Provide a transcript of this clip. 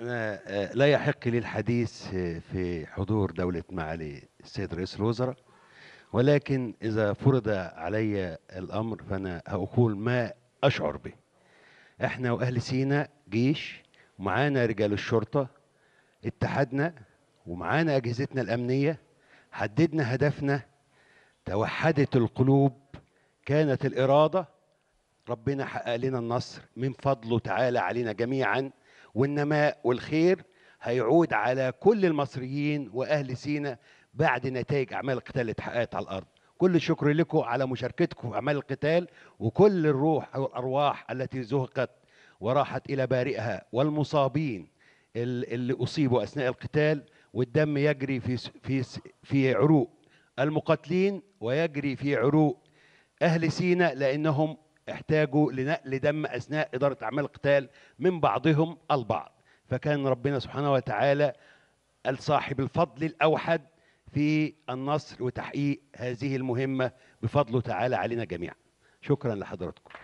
أنا آه، لا يحق لي الحديث آه، في حضور دولة معالي السيد رئيس الوزراء ولكن إذا فرض علي الأمر فأنا أقول ما أشعر به إحنا وأهل سينا جيش ومعانا رجال الشرطة اتحدنا ومعانا أجهزتنا الأمنية حددنا هدفنا توحدت القلوب كانت الإرادة ربنا حقق لنا النصر من فضله تعالى علينا جميعا والنماء والخير هيعود على كل المصريين واهل سينا بعد نتائج اعمال القتال اللي اتحققت على الارض كل الشكر لكم على مشاركتكم في اعمال القتال وكل الروح والارواح التي زهقت وراحت الى بارئها والمصابين اللي اصيبوا اثناء القتال والدم يجري في في في عروق المقاتلين ويجري في عروق اهل سينا لانهم احتاجوا لنقل دم أثناء إدارة أعمال القتال من بعضهم البعض فكان ربنا سبحانه وتعالى صاحب الفضل الأوحد في النصر وتحقيق هذه المهمة بفضله تعالى علينا جميعا شكرا لحضراتكم